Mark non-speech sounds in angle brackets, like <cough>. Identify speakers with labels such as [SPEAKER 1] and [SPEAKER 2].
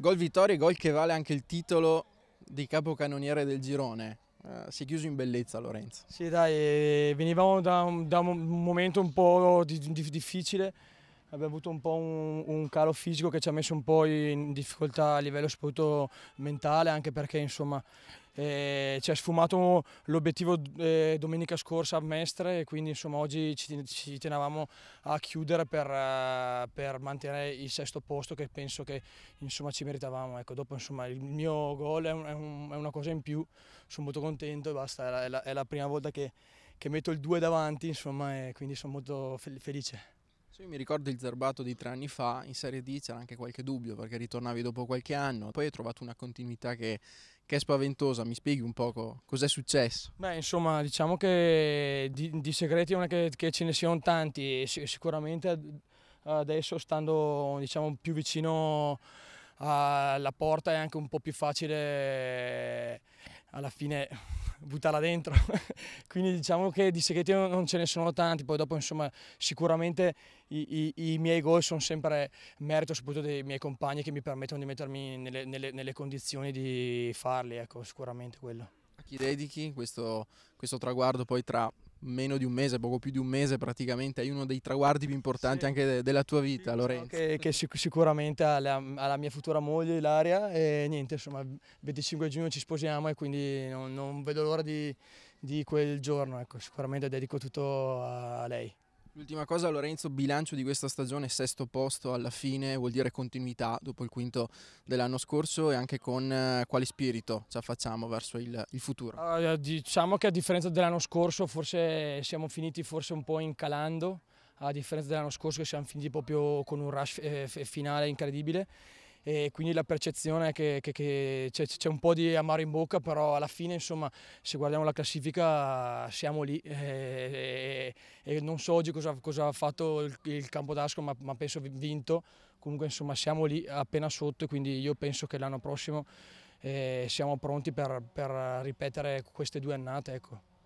[SPEAKER 1] Gol vittoria, gol che vale anche il titolo di capocannoniere del girone. Uh, si è chiuso in bellezza Lorenzo.
[SPEAKER 2] Sì dai, eh, venivamo da un, da un momento un po' di, di, difficile abbiamo avuto un po' un, un, calo fisico che ci ha messo un po' in difficoltà a livello soprattutto mentale, anche perché insomma eh, ci ha sfumato l'obiettivo eh, domenica scorsa a Mestre e quindi insomma oggi ci, ci tenevamo a chiudere per, eh, per, mantenere il sesto posto che penso che insomma ci meritavamo. Ecco, dopo insomma il mio gol è, un, è, un, è, una cosa in più, sono molto contento e basta, è la, è la, prima volta che, che metto il 2 davanti insomma e quindi sono molto felice.
[SPEAKER 1] Sì, mi ricordo il Zerbato di tre anni fa, in Serie D c'era anche qualche dubbio perché ritornavi dopo qualche anno, poi hai trovato una continuità che, che è spaventosa, mi spieghi un poco cos'è successo?
[SPEAKER 2] Beh insomma diciamo che di, di segreti non è che, che, ce ne siano tanti, sicuramente adesso stando diciamo, più vicino alla porta è anche un po' più facile alla fine <laughs> buttarla dentro. <laughs> Quindi diciamo che di segreti non ce ne sono tanti, poi dopo insomma sicuramente i, i, i miei gol sono sempre merito soprattutto dei miei compagni che mi permettono di mettermi nelle, nelle, nelle condizioni di farli, ecco sicuramente quello. A chi
[SPEAKER 1] dedichi questo, questo traguardo poi tra meno di un mese, poco più di un mese praticamente, hai uno dei traguardi più importanti sì. anche de- della tua vita, sì, Lorenzo.
[SPEAKER 2] Che, che sic- sicuramente alla, alla, mia futura moglie, Ilaria, e niente, insomma, il 25 giugno ci sposiamo e quindi non, non vedo l'ora di, di quel giorno, ecco, sicuramente dedico tutto a lei. L'ultima
[SPEAKER 1] cosa, Lorenzo, bilancio di questa stagione, sesto posto alla fine, vuol dire continuità dopo il quinto dell'anno scorso e anche con eh, quale spirito ci affacciamo verso il, il futuro?
[SPEAKER 2] Uh, diciamo che a differenza dell'anno scorso forse siamo finiti forse un po' incalando, a differenza dell'anno scorso che siamo finiti proprio con un rush eh, finale incredibile e quindi la percezione è che, che, che c'è, un po' di amaro in bocca, però alla fine insomma se guardiamo la classifica siamo lì e, e, e non so oggi cosa, cosa ha fatto il, il d'asco, ma, ma penso vinto, comunque insomma siamo lì appena sotto quindi io penso che l'anno prossimo eh, siamo pronti per, per ripetere queste due annate. Ecco.